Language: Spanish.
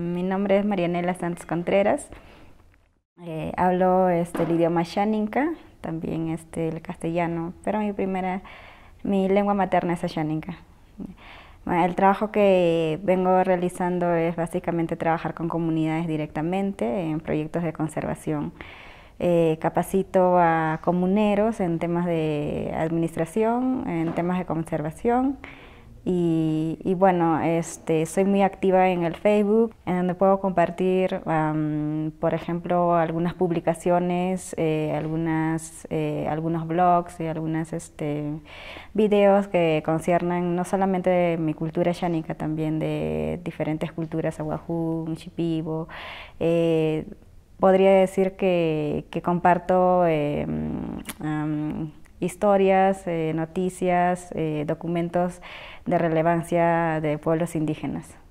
Mi nombre es Marianela Santos Contreras. Eh, hablo este, el idioma xaninca, también este, el castellano, pero mi primera, mi lengua materna es xaninca. El trabajo que vengo realizando es básicamente trabajar con comunidades directamente en proyectos de conservación. Eh, capacito a comuneros en temas de administración, en temas de conservación y, bueno, este, soy muy activa en el Facebook, en donde puedo compartir, por ejemplo, algunas publicaciones, eh, algunas, eh, algunos blogs y algunos este, videos que conciernan no solamente de mi cultura yánica, también de diferentes culturas, aguajú chipibo. Eh, podría decir que, que comparto em, historias, eh, noticias, eh, documentos de relevancia de pueblos indígenas.